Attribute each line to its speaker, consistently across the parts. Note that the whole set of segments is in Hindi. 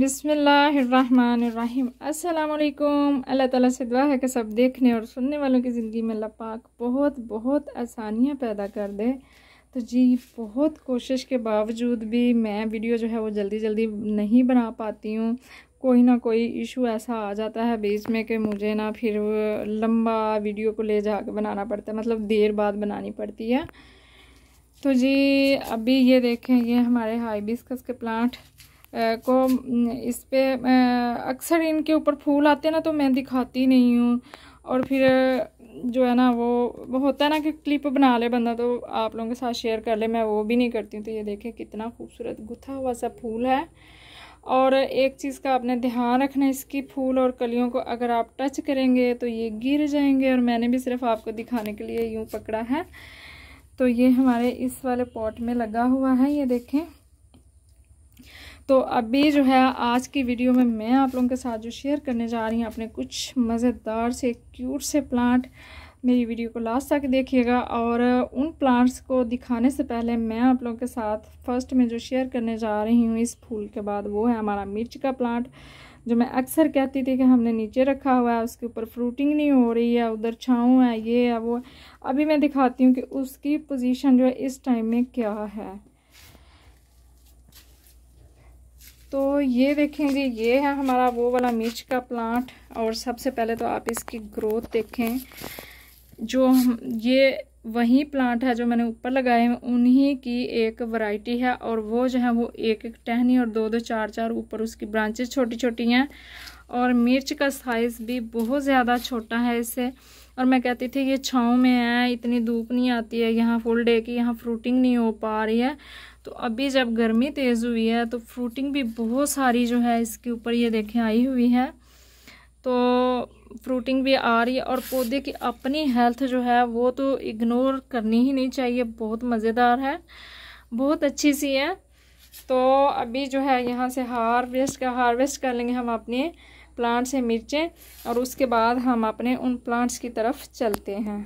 Speaker 1: बिसमीम् अल्लाम अल्लाह ताला से दुआ है कि सब देखने और सुनने वालों की ज़िंदगी में अल्लाह पाक बहुत बहुत आसानियाँ पैदा कर दे तो जी बहुत कोशिश के बावजूद भी मैं वीडियो जो है वो जल्दी जल्दी नहीं बना पाती हूँ कोई ना कोई इशू ऐसा आ जाता है बीच में कि मुझे ना फिर लंबा वीडियो को ले जा बनाना पड़ता है मतलब देर बाद बनानी पड़ती है तो जी अभी ये देखें ये हमारे बिस्कस के प्लांट को इस पर अक्सर इनके ऊपर फूल आते हैं ना तो मैं दिखाती नहीं हूँ और फिर जो है ना वो होता है ना कि क्लिप बना ले बंदा तो आप लोगों के साथ शेयर कर ले मैं वो भी नहीं करती हूँ तो ये देखें कितना खूबसूरत गुथा हुआ सा फूल है और एक चीज़ का आपने ध्यान रखना है इसकी फूल और कलियों को अगर आप टच करेंगे तो ये गिर जाएंगे और मैंने भी सिर्फ आपको दिखाने के लिए यूँ पकड़ा है तो ये हमारे इस वाले पॉट में लगा हुआ है ये देखें तो अभी जो है आज की वीडियो में मैं आप लोगों के साथ जो शेयर करने जा रही हूँ अपने कुछ मज़ेदार से क्यूट से प्लांट मेरी वीडियो को लास्ट तक देखिएगा और उन प्लांट्स को दिखाने से पहले मैं आप लोगों के साथ फर्स्ट में जो शेयर करने जा रही हूँ इस फूल के बाद वो है हमारा मिर्च का प्लांट जो मैं अक्सर कहती थी कि हमने नीचे रखा हुआ है उसके ऊपर फ्रूटिंग नहीं हो रही है उधर छाँव है ये है वो अभी मैं दिखाती हूँ कि उसकी पोजीशन जो है इस टाइम में क्या है तो ये देखेंगे ये है हमारा वो वाला मिर्च का प्लांट और सबसे पहले तो आप इसकी ग्रोथ देखें जो हम ये वही प्लांट है जो मैंने ऊपर लगाए हैं उन्हीं की एक वैरायटी है और वो जो है वो एक एक टहनी और दो दो चार चार ऊपर उसकी ब्रांचेस छोटी छोटी हैं और मिर्च का साइज़ भी बहुत ज़्यादा छोटा है इससे और मैं कहती थी ये छाँव में है इतनी धूप नहीं आती है यहाँ फुल डे की यहाँ फ्रूटिंग नहीं हो पा रही है तो अभी जब गर्मी तेज़ हुई है तो फ्रूटिंग भी बहुत सारी जो है इसके ऊपर ये देखें आई हुई है तो फ्रूटिंग भी आ रही है और पौधे की अपनी हेल्थ जो है वो तो इग्नोर करनी ही नहीं चाहिए बहुत मज़ेदार है बहुत अच्छी सी है तो अभी जो है यहाँ से हार्वेस्ट का हार्वेस्ट कर लेंगे हम अपने प्लांट से मिर्चें और उसके बाद हम अपने उन प्लांट्स की तरफ चलते हैं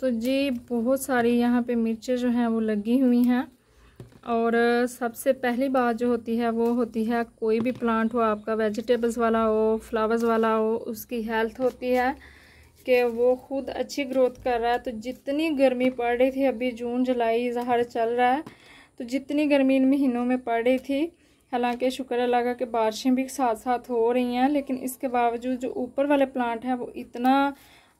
Speaker 1: तो जी बहुत सारी यहाँ पे मिर्चें जो हैं वो लगी हुई हैं और सबसे पहली बात जो होती है वो होती है कोई भी प्लांट हो आपका वेजिटेबल्स वाला हो फ्लावर्स वाला हो उसकी हेल्थ होती है कि वो खुद अच्छी ग्रोथ कर रहा है तो जितनी गर्मी पड़ रही थी अभी जून जुलाई जहर चल रहा है तो जितनी गर्मी इन महीनों में पड़ रही थी हालांकि शुक्र है का कि बारिशें भी साथ साथ हो रही हैं लेकिन इसके बावजूद जो ऊपर वाले प्लांट हैं वो इतना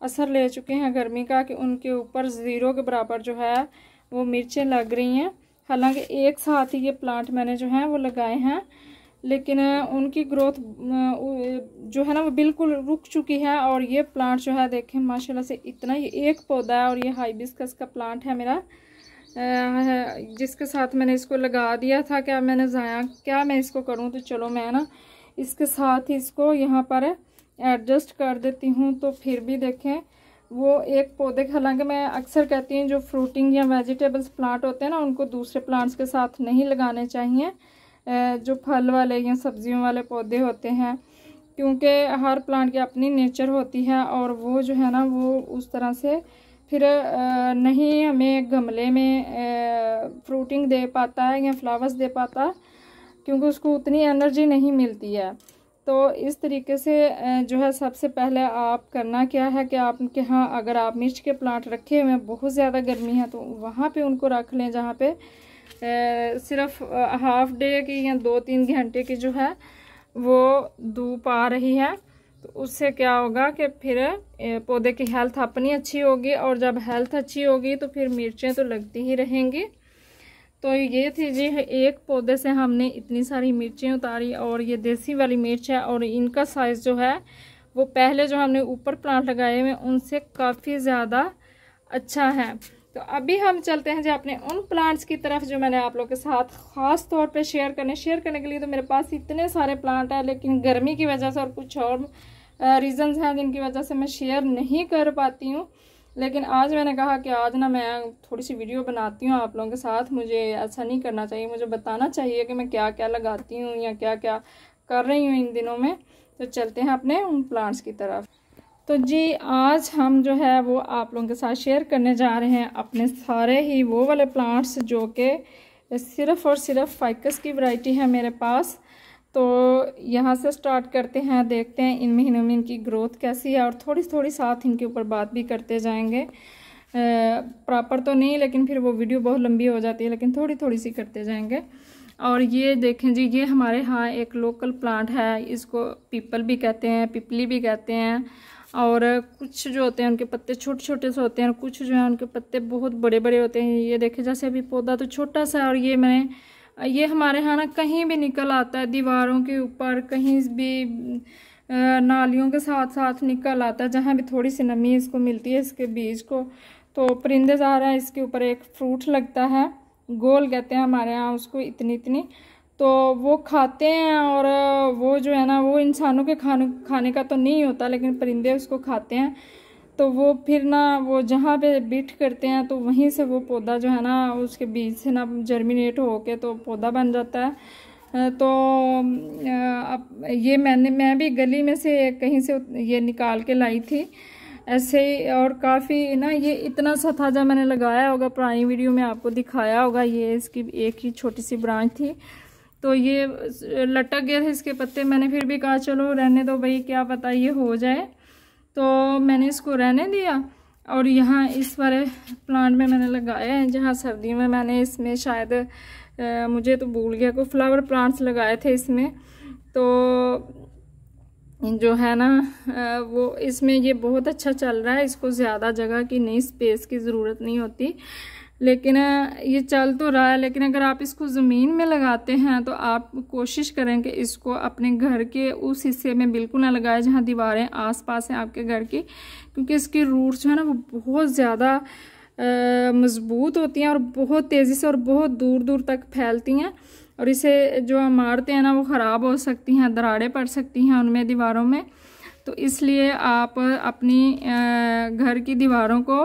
Speaker 1: असर ले चुके हैं गर्मी का कि उनके ऊपर ज़ीरो के बराबर जो है वो मिर्चें लग रही हैं हालांकि एक साथ ही ये प्लांट मैंने जो है वो लगाए हैं लेकिन उनकी ग्रोथ जो है ना वो बिल्कुल रुक चुकी है और ये प्लांट जो है देखें माशाल्लाह से इतना ये एक पौधा है और ये हाइबिस्कस का प्लांट है मेरा जिसके साथ मैंने इसको लगा दिया था क्या मैंने ज़ाया क्या मैं इसको करूँ तो चलो मैं ना इसके साथ ही इसको यहाँ पर एडजस्ट कर देती हूँ तो फिर भी देखें वो एक पौधे हालांकि मैं अक्सर कहती हूँ जो फ्रूटिंग या वेजिटेबल्स प्लांट होते हैं ना उनको दूसरे प्लांट्स के साथ नहीं लगाने चाहिए जो फल वाले या सब्जियों वाले पौधे होते हैं क्योंकि हर प्लांट की अपनी नेचर होती है और वो जो है ना वो उस तरह से फिर नहीं हमें गमले में फ्रूटिंग दे पाता है या फ्लावर्स दे पाता क्योंकि उसको उतनी एनर्जी नहीं मिलती है तो इस तरीके से जो है सबसे पहले आप करना क्या है कि आपके यहाँ अगर आप मिर्च के प्लांट रखे हुए हैं बहुत ज़्यादा गर्मी है तो वहाँ पे उनको रख लें जहाँ पे सिर्फ हाफ डे की या दो तीन घंटे की जो है वो धूप आ रही है तो उससे क्या होगा कि फिर पौधे की हेल्थ अपनी अच्छी होगी और जब हेल्थ अच्छी होगी तो फिर मिर्चें तो लगती ही रहेंगी तो ये थी जी एक पौधे से हमने इतनी सारी मिर्चें उतारी और ये देसी वाली मिर्च है और इनका साइज़ जो है वो पहले जो हमने ऊपर प्लांट लगाए हुए उनसे काफ़ी ज़्यादा अच्छा है तो अभी हम चलते हैं जी अपने उन प्लांट्स की तरफ जो मैंने आप लोग के साथ ख़ास तौर पे शेयर करने शेयर करने के लिए तो मेरे पास इतने सारे प्लांट हैं लेकिन गर्मी की वजह से और कुछ और रीज़न्स हैं जिनकी वजह से मैं शेयर नहीं कर पाती हूँ लेकिन आज मैंने कहा कि आज ना मैं थोड़ी सी वीडियो बनाती हूँ आप लोगों के साथ मुझे ऐसा नहीं करना चाहिए मुझे बताना चाहिए कि मैं क्या क्या लगाती हूँ या क्या क्या कर रही हूँ इन दिनों में तो चलते हैं अपने उन प्लांट्स की तरफ तो जी आज हम जो है वो आप लोगों के साथ शेयर करने जा रहे हैं अपने सारे ही वो वाले प्लांट्स जो कि सिर्फ़ और सिर्फ फाइकस की वैरायटी है मेरे पास तो यहाँ से स्टार्ट करते हैं देखते हैं इन महीनों में इनकी ग्रोथ कैसी है और थोड़ी थोड़ी साथ इनके ऊपर बात भी करते जाएंगे प्रॉपर तो नहीं लेकिन फिर वो वीडियो बहुत लंबी हो जाती है लेकिन थोड़ी थोड़ी सी करते जाएंगे और ये देखें जी ये हमारे यहाँ एक लोकल प्लांट है इसको पीपल भी कहते हैं पिपली भी कहते हैं और कुछ जो होते हैं उनके पत्ते छोटे छोटे से होते हैं और कुछ जो है उनके पत्ते बहुत बड़े बड़े होते हैं ये देखें जैसे अभी पौधा तो छोटा सा है और ये मैंने ये हमारे यहाँ ना कहीं भी निकल आता है दीवारों के ऊपर कहीं भी नालियों के साथ साथ निकल आता है जहाँ भी थोड़ी सी नमी इसको मिलती है इसके बीज को तो परिंदे जा रहे हैं इसके ऊपर एक फ्रूट लगता है गोल कहते हैं हमारे यहाँ उसको इतनी इतनी तो वो खाते हैं और वो जो है ना वो इंसानों के खाने खाने का तो नहीं होता लेकिन परिंदे उसको खाते हैं तो वो फिर ना वो जहाँ पे बीट करते हैं तो वहीं से वो पौधा जो है ना उसके बीज से ना जर्मिनेट होके तो पौधा बन जाता है तो अब ये मैंने मैं भी गली में से कहीं से ये निकाल के लाई थी ऐसे ही और काफ़ी ना ये इतना सा था जब मैंने लगाया होगा पुरानी वीडियो में आपको दिखाया होगा ये इसकी एक ही छोटी सी ब्रांच थी तो ये लटक गया था इसके पत्ते मैंने फिर भी कहा चलो रहने दो भाई क्या पता ये हो जाए तो मैंने इसको रहने दिया और यहाँ इस वाले प्लांट में मैंने लगाया है जहाँ सर्दी में मैंने इसमें शायद आ, मुझे तो भूल गया को फ्लावर प्लांट्स लगाए थे इसमें तो जो है ना वो इसमें ये बहुत अच्छा चल रहा है इसको ज़्यादा जगह की नहीं स्पेस की ज़रूरत नहीं होती लेकिन ये चल तो रहा है लेकिन अगर आप इसको ज़मीन में लगाते हैं तो आप कोशिश करें कि इसको अपने घर के उस हिस्से में बिल्कुल ना लगाएं जहाँ दीवारें आस पास हैं आपके घर की क्योंकि इसकी रूट्स जो है ना वो बहुत ज़्यादा मज़बूत होती हैं और बहुत तेज़ी से और बहुत दूर दूर तक फैलती हैं और इसे जो इमारतें हैं ना वो ख़राब हो सकती हैं दराड़ें पड़ सकती हैं उनमें दीवारों में तो इसलिए आप अपनी घर की दीवारों को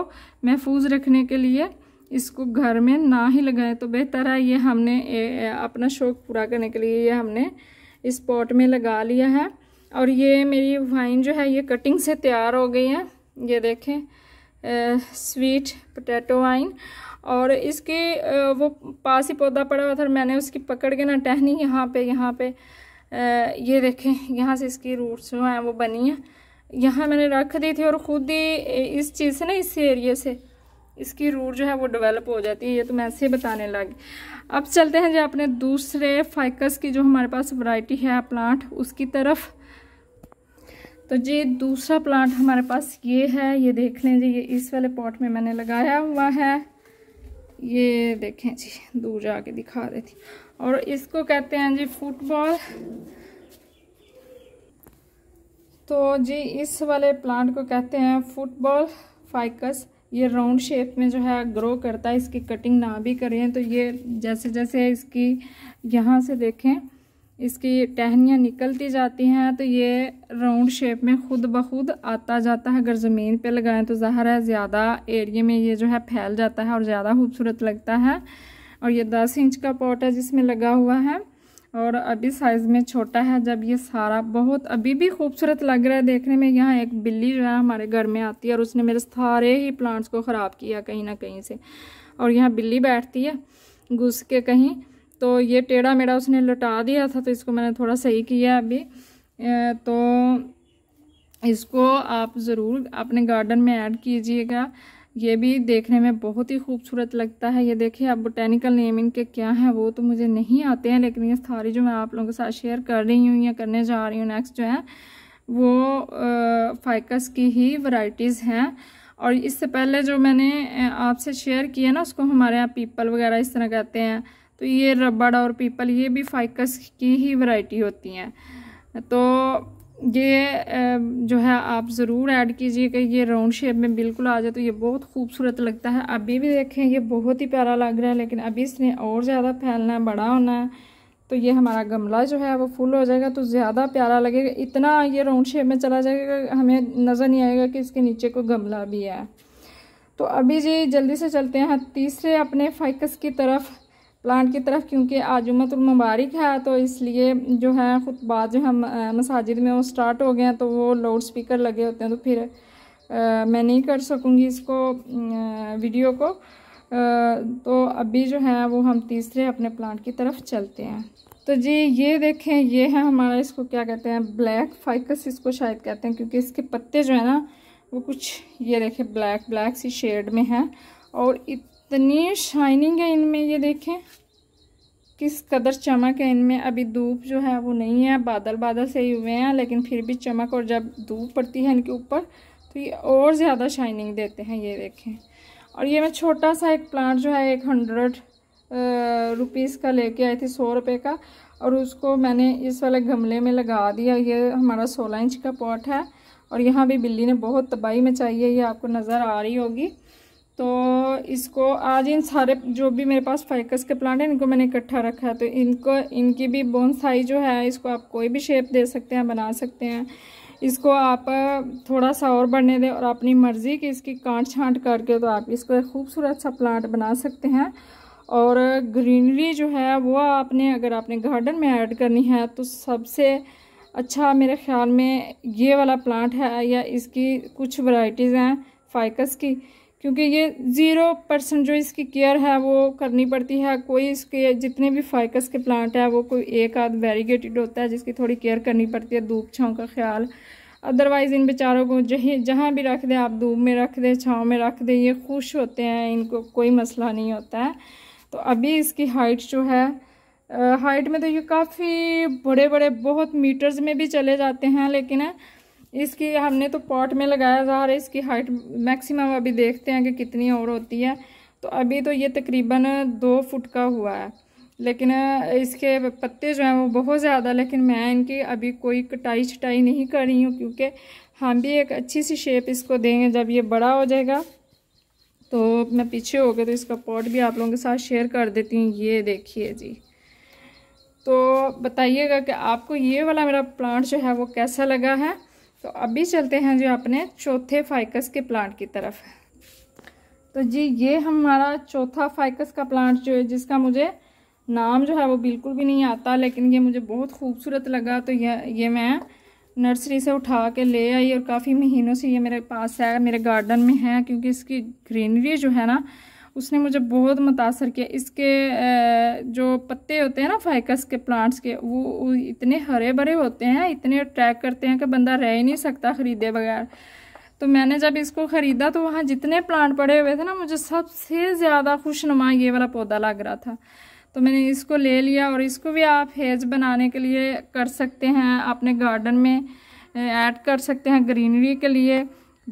Speaker 1: महफूज रखने के लिए इसको घर में ना ही लगाएं तो बेहतर है ये हमने ए, अपना शौक़ पूरा करने के लिए ये हमने इस पॉट में लगा लिया है और ये मेरी वाइन जो है ये कटिंग से तैयार हो गई है ये देखें ए, स्वीट पोटैटो वाइन और इसके ए, वो पास ही पौधा पड़ा हुआ था मैंने उसकी पकड़ के ना टहनी यहाँ पे यहाँ पे ए, ये देखें यहाँ से इसकी रूट्स जो हैं वो बनी हैं यहाँ मैंने रख दी थी और ख़ुद ही इस चीज़ से ना इस एरिए से इसकी रूट जो है वो डेवलप हो जाती है ये तो मैं ऐसे ही बताने लगी अब चलते हैं जो अपने दूसरे फाइकस की जो हमारे पास वैरायटी है प्लांट उसकी तरफ तो जी दूसरा प्लांट हमारे पास ये है ये देख लें जी ये इस वाले पॉट में मैंने लगाया हुआ है ये देखें जी दूर जाके दिखा देती और इसको कहते हैं जी फुटबॉल तो जी इस वाले प्लांट को कहते हैं फुटबॉल फाइकस ये राउंड शेप में जो है ग्रो करता है इसकी कटिंग ना भी करें तो ये जैसे जैसे इसकी यहाँ से देखें इसकी टहनियाँ निकलती जाती हैं तो ये राउंड शेप में खुद ब खुद आता जाता है अगर ज़मीन पे लगाएं तो ज़ाहर है ज़्यादा एरिए में ये जो है फैल जाता है और ज़्यादा खूबसूरत लगता है और ये दस इंच का पॉट है जिसमें लगा हुआ है और अभी साइज़ में छोटा है जब ये सारा बहुत अभी भी खूबसूरत लग रहा है देखने में यहाँ एक बिल्ली जो है हमारे घर में आती है और उसने मेरे सारे ही प्लांट्स को ख़राब किया कहीं ना कहीं से और यहाँ बिल्ली बैठती है घुस के कहीं तो ये टेढ़ा मेढ़ा उसने लुटा दिया था तो इसको मैंने थोड़ा सही किया अभी तो इसको आप ज़रूर अपने गार्डन में ऐड कीजिएगा ये भी देखने में बहुत ही खूबसूरत लगता है ये देखिए अब बोटेनिकल नेम इनके क्या हैं वो तो मुझे नहीं आते हैं लेकिन ये सारी जो मैं आप लोगों के साथ शेयर कर रही हूँ या करने जा रही हूँ नेक्स्ट जो है वो आ, फाइकस की ही वराइटीज़ हैं और इससे पहले जो मैंने आपसे शेयर किया ना उसको हमारे यहाँ पीपल वगैरह इस तरह कहते हैं तो ये रबड़ और पीपल ये भी फाइकस की ही वैरायटी होती हैं तो ये जो है आप ज़रूर ऐड कीजिएगा ये राउंड शेप में बिल्कुल आ जाए तो ये बहुत खूबसूरत लगता है अभी भी देखें ये बहुत ही प्यारा लग रहा है लेकिन अभी इसने और ज़्यादा फैलना है बड़ा होना है तो ये हमारा गमला जो है वो फुल हो जाएगा तो ज़्यादा प्यारा लगेगा इतना ये राउंड शेप में चला जाएगा हमें नज़र नहीं आएगा कि इसके नीचे कोई गमला भी है तो अभी जी जल्दी से चलते हैं तीसरे अपने फाइकस की तरफ प्लांट की तरफ क्योंकि आज मुबारक है तो इसलिए जो है खुतबात जो हम मसाजिद में वो स्टार्ट हो गए हैं तो वो लाउड स्पीकर लगे होते हैं तो फिर आ, मैं नहीं कर सकूँगी इसको आ, वीडियो को आ, तो अभी जो है वो हम तीसरे अपने प्लांट की तरफ चलते हैं तो जी ये देखें ये है हमारा इसको क्या कहते हैं ब्लैक फाइकस इसको शायद कहते हैं क्योंकि इसके पत्ते जो है ना वो कुछ ये देखें ब्लैक ब्लैक सी शेड में है और इत इतनी शाइनिंग है इनमें ये देखें किस कदर चमक है इनमें अभी धूप जो है वो नहीं है बादल बादल से ही हुए हैं लेकिन फिर भी चमक और जब धूप पड़ती है इनके ऊपर तो ये और ज़्यादा शाइनिंग देते हैं ये देखें और ये मैं छोटा सा एक प्लांट जो है एक हंड्रेड रुपीज़ का लेके आई थी सौ रुपये का और उसको मैंने इस वाले गमले में लगा दिया ये हमारा सोलह इंच का पॉट है और यहाँ भी बिल्ली ने बहुत तबाही मचाई है ये आपको नज़र आ रही होगी तो इसको आज इन सारे जो भी मेरे पास फाइकस के प्लांट हैं इनको मैंने इकट्ठा रखा है तो इनको इनकी भी बोन साइज जो है इसको आप कोई भी शेप दे सकते हैं बना सकते हैं इसको आप थोड़ा सा और बढ़ने दें और अपनी मर्ज़ी की इसकी काट छांट करके तो आप इसको एक खूबसूरत सा प्लांट बना सकते हैं और ग्रीनरी जो है वो आपने अगर आपने गार्डन में ऐड करनी है तो सबसे अच्छा मेरे ख्याल में ये वाला प्लांट है या इसकी कुछ वराइटीज़ हैं फाइकस की क्योंकि ये ज़ीरो परसेंट जो इसकी केयर है वो करनी पड़ती है कोई इसके जितने भी फाइकस के प्लांट है वो कोई एक आध वेरीगेटेड होता है जिसकी थोड़ी केयर करनी पड़ती है धूप छाँव का ख्याल अदरवाइज़ इन बेचारों को जही जहाँ भी रख दें आप धूप में रख दें छाँव में रख दें ये खुश होते हैं इनको कोई मसला नहीं होता है तो अभी इसकी हाइट जो है हाइट में तो ये काफ़ी बड़े बड़े बहुत मीटर्स में भी चले जाते हैं लेकिन इसकी हमने तो पॉट में लगाया जा रहा है इसकी हाइट मैक्सिमम अभी देखते हैं कि कितनी और होती है तो अभी तो ये तकरीबन दो फुट का हुआ है लेकिन इसके पत्ते जो हैं वो बहुत ज़्यादा लेकिन मैं इनकी अभी कोई कटाई छटाई नहीं कर रही हूँ क्योंकि हम भी एक अच्छी सी शेप इसको देंगे जब ये बड़ा हो जाएगा तो मैं पीछे हो गया तो इसका पॉट भी आप लोगों के साथ शेयर कर देती हूँ ये देखिए जी तो बताइएगा कि आपको ये वाला मेरा प्लांट जो है वो कैसा लगा है तो अभी चलते हैं जो अपने चौथे फाइकस के प्लांट की तरफ तो जी ये हमारा चौथा फाइकस का प्लांट जो है जिसका मुझे नाम जो है वो बिल्कुल भी नहीं आता लेकिन ये मुझे बहुत खूबसूरत लगा तो यह ये मैं नर्सरी से उठा के ले आई और काफ़ी महीनों से ये मेरे पास है मेरे गार्डन में है क्योंकि इसकी ग्रीनरी जो है ना उसने मुझे बहुत मुतासर किया इसके जो पत्ते होते हैं ना फाइकस के प्लांट्स के वो इतने हरे भरे होते हैं इतने अट्रैक्ट करते हैं कि बंदा रह ही नहीं सकता ख़रीदे बगैर तो मैंने जब इसको ख़रीदा तो वहाँ जितने प्लांट पड़े हुए थे ना मुझे सबसे ज़्यादा खुशनुमा ये वाला पौधा लग रहा था तो मैंने इसको ले लिया और इसको भी आप हेज बनाने के लिए कर सकते हैं अपने गार्डन में ऐड कर सकते हैं ग्रीनरी के लिए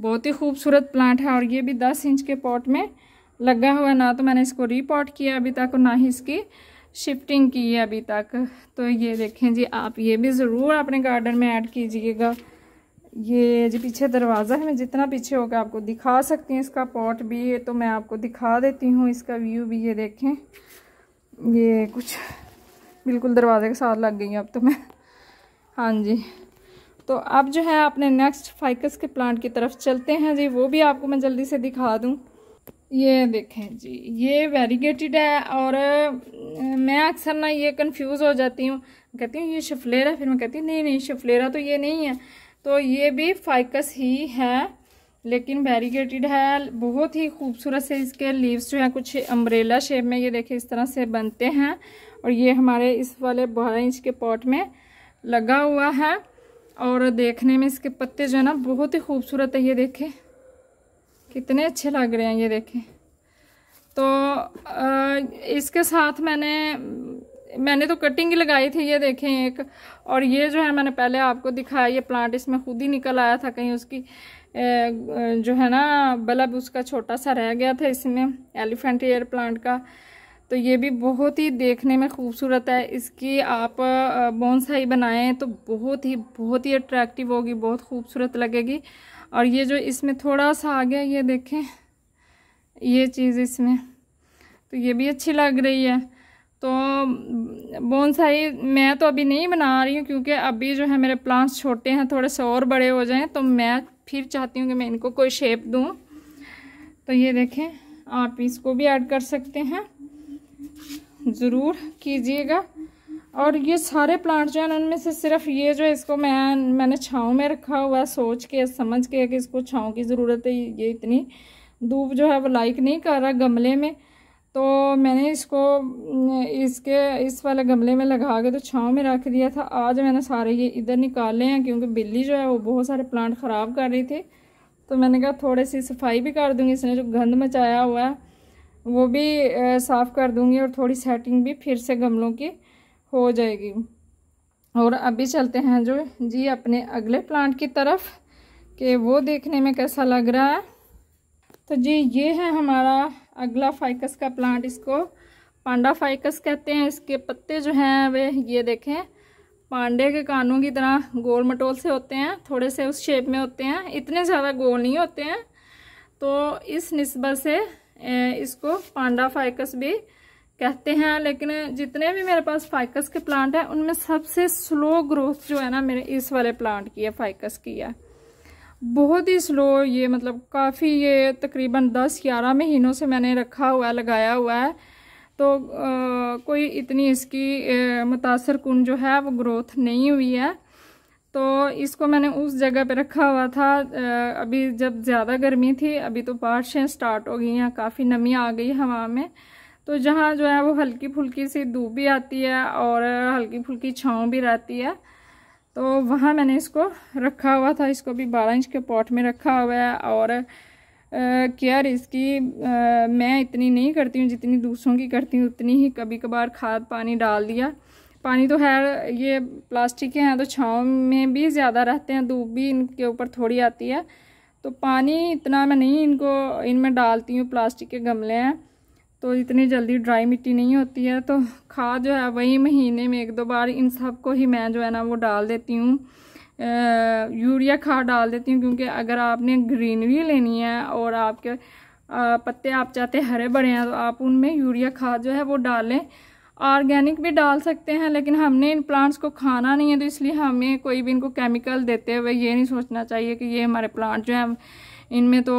Speaker 1: बहुत ही खूबसूरत प्लांट है और ये भी दस इंच के पॉट में लगा हुआ ना तो मैंने इसको रिपोर्ट किया अभी तक ना ही इसकी शिफ्टिंग की है अभी तक तो ये देखें जी आप ये भी ज़रूर अपने गार्डन में ऐड कीजिएगा ये जी पीछे दरवाज़ा है मैं जितना पीछे होगा आपको दिखा सकती हूँ इसका पॉट भी है तो मैं आपको दिखा देती हूँ इसका व्यू भी ये देखें ये कुछ बिल्कुल दरवाजे के साथ लग गई अब तो मैं हाँ जी तो अब जो है अपने नेक्स्ट फाइकस के प्लांट की तरफ चलते हैं जी वो भी आपको मैं जल्दी से दिखा दूँ ये देखें जी ये वेरीगेटेड है और मैं अक्सर ना ये कंफ्यूज हो जाती हूँ कहती हूँ ये शफलेरा फिर मैं कहती हूँ नहीं नहीं शफलेरा तो ये नहीं है तो ये भी फाइकस ही है लेकिन वेरीगेटेड है बहुत ही खूबसूरत से इसके लीव्स जो हैं कुछ अम्ब्रेला शेप में ये देखें इस तरह से बनते हैं और ये हमारे इस वाले बारह इंच के पॉट में लगा हुआ है और देखने में इसके पत्ते जो है ना बहुत ही खूबसूरत है ये देखें कितने अच्छे लग रहे हैं ये देखें तो आ, इसके साथ मैंने मैंने तो कटिंग लगाई थी ये देखें एक और ये जो है मैंने पहले आपको दिखाया ये प्लांट इसमें खुद ही निकल आया था कहीं उसकी जो है ना बल्ब उसका छोटा सा रह गया था इसमें एलिफेंट एयर प्लांट का तो ये भी बहुत ही देखने में खूबसूरत है इसकी आप बोनसाई बनाएं तो बहुत ही बहुत ही अट्रैक्टिव होगी बहुत खूबसूरत लगेगी और ये जो इसमें थोड़ा सा आ गया ये देखें ये चीज़ इसमें तो ये भी अच्छी लग रही है तो बोनसाई मैं तो अभी नहीं बना रही हूँ क्योंकि अभी जो है मेरे प्लांट्स छोटे हैं थोड़े से और बड़े हो जाएं तो मैं फिर चाहती हूँ कि मैं इनको कोई शेप दूँ तो ये देखें आप इसको भी ऐड कर सकते हैं ज़रूर कीजिएगा और ये सारे प्लांट जो है उनमें से सिर्फ ये जो है इसको मैं मैंने छाँव में रखा हुआ है सोच के समझ के कि इसको छाँव की ज़रूरत है ये इतनी धूप जो है वो लाइक नहीं कर रहा गमले में तो मैंने इसको इसके इस वाले गमले में लगा के तो छाँव में रख दिया था आज मैंने सारे ये इधर निकाले हैं क्योंकि बिल्ली जो है वो बहुत सारे प्लांट ख़राब कर रही थी तो मैंने कहा थोड़े सी सफाई भी कर दूँगी इसने जो गंद मचाया हुआ है वो भी साफ़ कर दूँगी और थोड़ी सेटिंग भी फिर से गमलों की हो जाएगी और अभी चलते हैं जो जी अपने अगले प्लांट की तरफ कि वो देखने में कैसा लग रहा है तो जी ये है हमारा अगला फाइकस का प्लांट इसको पांडा फाइकस कहते हैं इसके पत्ते जो हैं वे ये देखें पांडे के कानों की तरह गोल मटोल से होते हैं थोड़े से उस शेप में होते हैं इतने ज़्यादा गोल नहीं होते हैं तो इस नस्बत से इसको पांडा फाइकस भी कहते हैं लेकिन जितने भी मेरे पास फाइकस के प्लांट हैं उनमें सबसे स्लो ग्रोथ जो है ना मेरे इस वाले प्लांट की है फाइकस की है बहुत ही स्लो ये मतलब काफ़ी ये तकरीबन दस ग्यारह महीनों से मैंने रखा हुआ है लगाया हुआ है तो आ, कोई इतनी इसकी मुतासर कन जो है वो ग्रोथ नहीं हुई है तो इसको मैंने उस जगह पे रखा हुआ था अभी जब ज़्यादा गर्मी थी अभी तो बारिशें स्टार्ट हो गई हैं काफ़ी नमी आ गई हवा में तो जहाँ जो है वो हल्की फुल्की सी धूप भी आती है और हल्की फुल्की छाँव भी रहती है तो वहाँ मैंने इसको रखा हुआ था इसको भी बारह इंच के पॉट में रखा हुआ है और केयर इसकी आ, मैं इतनी नहीं करती हूँ जितनी दूसरों की करती हूँ उतनी ही कभी कभार खाद पानी डाल दिया पानी तो है ये प्लास्टिक के हैं तो छाँव में भी ज़्यादा रहते हैं धूप भी इनके ऊपर थोड़ी आती है तो पानी इतना मैं नहीं इनको इनमें डालती हूँ प्लास्टिक के गमले हैं तो इतनी जल्दी ड्राई मिट्टी नहीं होती है तो खाद जो है वही महीने में एक दो बार इन सब को ही मैं जो है ना वो डाल देती हूँ यूरिया खाद डाल देती हूँ क्योंकि अगर आपने ग्रीनरी लेनी है और आपके आ, पत्ते आप चाहते हरे भरे हैं तो आप उनमें यूरिया खाद जो है वो डालें ऑर्गेनिक भी डाल सकते हैं लेकिन हमने इन प्लांट्स को खाना नहीं है तो इसलिए हमें कोई भी इनको केमिकल देते हुए ये नहीं सोचना चाहिए कि ये हमारे प्लांट जो है इनमें तो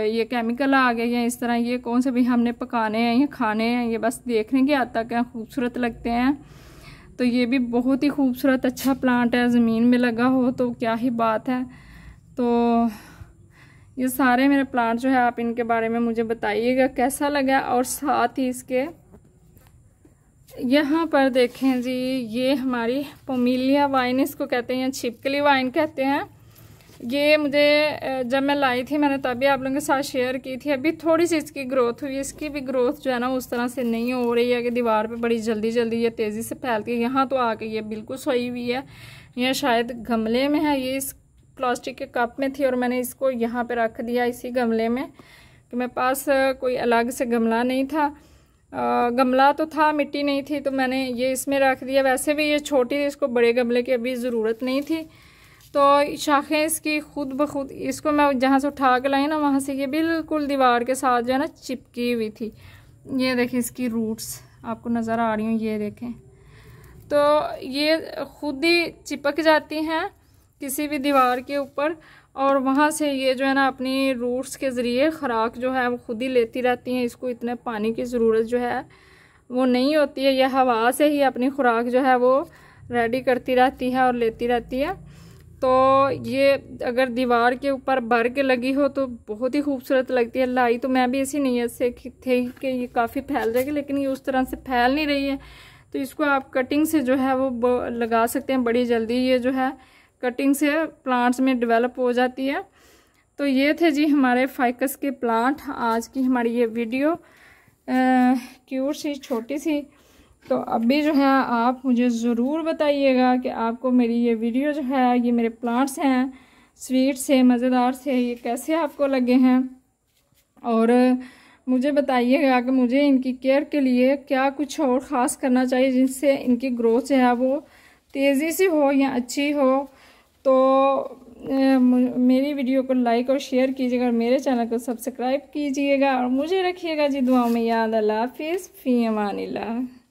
Speaker 1: ये केमिकल आ गए या इस तरह ये कौन से भी हमने पकाने हैं या खाने हैं ये बस देखने के हद तक खूबसूरत लगते हैं तो ये भी बहुत ही खूबसूरत अच्छा प्लांट है ज़मीन में लगा हो तो क्या ही बात है तो ये सारे मेरे प्लांट जो है आप इनके बारे में मुझे बताइएगा कैसा लगा और साथ ही इसके यहाँ पर देखें जी ये हमारी पोमिलिया वाइन इसको कहते हैं छिपकली वाइन कहते हैं ये मुझे जब मैं लाई थी मैंने तभी आप लोगों के साथ शेयर की थी अभी थोड़ी सी इसकी ग्रोथ हुई इसकी भी ग्रोथ जो है ना उस तरह से नहीं हो रही है कि दीवार पे बड़ी जल्दी जल्दी ये तेज़ी से फैलती है यहाँ तो आके ये बिल्कुल सोई हुई है यह शायद गमले में है ये इस प्लास्टिक के कप में थी और मैंने इसको यहाँ पर रख दिया इसी गमले में कि मेरे पास कोई अलग से गमला नहीं था गमला तो था मिट्टी नहीं थी तो मैंने ये इसमें रख दिया वैसे भी ये छोटी थी इसको बड़े गमले की अभी ज़रूरत नहीं थी तो शाखें इसकी खुद ब खुद इसको मैं जहाँ से उठा के लाई ना वहाँ से ये बिल्कुल दीवार के साथ जो है ना चिपकी हुई थी ये देखें इसकी रूट्स आपको नज़र आ रही हूँ ये देखें तो ये खुद ही चिपक जाती हैं किसी भी दीवार के ऊपर और वहाँ से ये जो है ना अपनी रूट्स के ज़रिए ख़ुराक जो है वो खुद ही लेती रहती हैं इसको इतने पानी की ज़रूरत जो है वो नहीं होती है यह हवा से ही अपनी खुराक जो है वो रेडी करती रहती है और लेती रहती है तो ये अगर दीवार के ऊपर बर्ग लगी हो तो बहुत ही खूबसूरत लगती है लाई तो मैं भी इसी नीयत से थी कि ये काफ़ी फैल जाएगी लेकिन ये उस तरह से फैल नहीं रही है तो इसको आप कटिंग से जो है वो लगा सकते हैं बड़ी जल्दी ये जो है कटिंग से प्लांट्स में डेवलप हो जाती है तो ये थे जी हमारे फाइकस के प्लांट आज की हमारी ये वीडियो क्यूट सी छोटी सी तो अभी जो है आप मुझे ज़रूर बताइएगा कि आपको मेरी ये वीडियो जो है ये मेरे प्लांट्स हैं स्वीट से मज़ेदार से ये कैसे आपको लगे हैं और मुझे बताइएगा कि मुझे इनकी केयर के लिए क्या कुछ और ख़ास करना चाहिए जिससे इनकी ग्रोथ जो है वो तेज़ी से हो या अच्छी हो तो मेरी वीडियो को लाइक और शेयर कीजिएगा और मेरे चैनल को सब्सक्राइब कीजिएगा और मुझे रखिएगा जी दुआओं में याद अल्लाह हाफिज़ फ़ी अमान